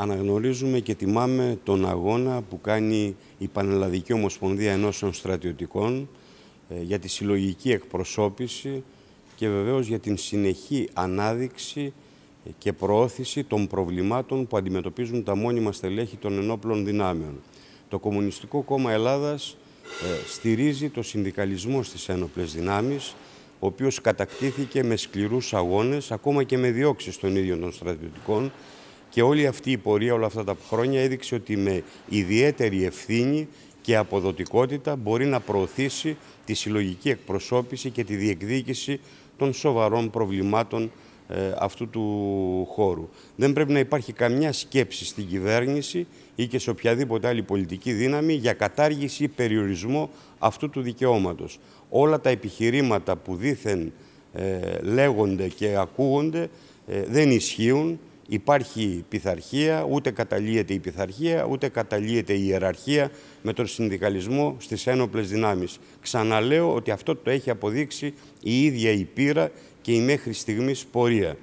αναγνωρίζουμε και τιμάμε τον αγώνα που κάνει η Πανελλαδική Ομοσπονδία Ενώσεων Στρατιωτικών ε, για τη συλλογική εκπροσώπηση και βεβαίως για την συνεχή ανάδειξη και προώθηση των προβλημάτων που αντιμετωπίζουν τα μόνιμα στελέχη των ενόπλων δυνάμεων. Το Κομμουνιστικό Κόμμα Ελλάδας ε, στηρίζει το συνδικαλισμό στις ένοπλες δυνάμεις, ο οποίος κατακτήθηκε με σκληρούς αγώνες, ακόμα και με διώξεις των ίδιων των στρατιωτικών, και όλη αυτή η πορεία όλα αυτά τα χρόνια έδειξε ότι με ιδιαίτερη ευθύνη και αποδοτικότητα μπορεί να προωθήσει τη συλλογική εκπροσώπηση και τη διεκδίκηση των σοβαρών προβλημάτων ε, αυτού του χώρου. Δεν πρέπει να υπάρχει καμιά σκέψη στην κυβέρνηση ή και σε οποιαδήποτε άλλη πολιτική δύναμη για κατάργηση ή περιορισμό αυτού του δικαιώματος. Όλα τα επιχειρήματα που δήθεν ε, λέγονται και ακούγονται ε, δεν ισχύουν υπάρχει πειθαρχία, ούτε καταλύεται η πειθαρχία, ούτε καταλύεται η ιεραρχία με τον συνδικαλισμό στις ένοπλες δυνάμεις. Ξαναλέω ότι αυτό το έχει αποδείξει η ίδια η πείρα και η μέχρι στιγμής πορεία.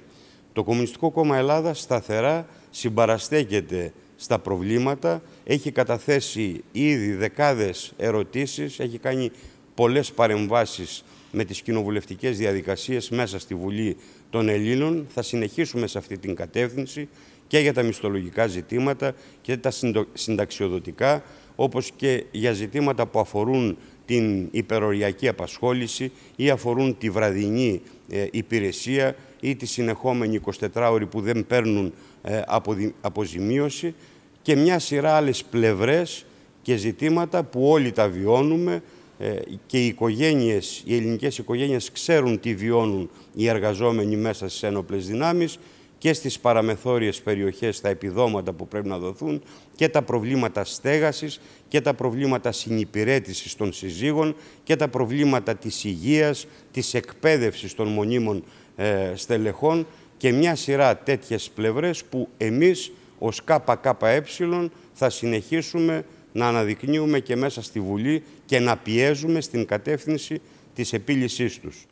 Το Κομμουνιστικό Κόμμα Ελλάδας σταθερά συμπαραστέκεται στα προβλήματα, έχει καταθέσει ήδη δεκάδες ερωτήσεις, έχει κάνει πολλές παρεμβάσεις με τις κοινοβουλευτικές διαδικασίες μέσα στη Βουλή των Ελλήνων. Θα συνεχίσουμε σε αυτή την κατεύθυνση και για τα μισθολογικά ζητήματα και τα συνταξιοδοτικά, όπως και για ζητήματα που αφορούν την υπεροριακή απασχόληση ή αφορούν τη βραδινή ε, υπηρεσία ή τη συνεχόμενη 24ωρη που δεν παίρνουν ε, αποζημίωση και μια σειρά άλλες πλευρές και ζητήματα που όλοι τα βιώνουμε ε, και οι οικογένειες, οι ελληνικές οικογένειες ξέρουν τι βιώνουν οι εργαζόμενοι μέσα στις ένοπλες δυνάμεις και στις παραμεθόριες περιοχές τα επιδόματα που πρέπει να δοθούν και τα προβλήματα στέγασης και τα προβλήματα συνυπηρέτησης των συζύγων και τα προβλήματα της υγείας, της εκπαίδευσης των μονίμων ε, στελεχών και μια σειρά τέτοιες πλευρές που εμείς ως ΚΚΕ θα συνεχίσουμε να αναδεικνύουμε και μέσα στη Βουλή και να πιέζουμε στην κατεύθυνση της επίλυσής τους.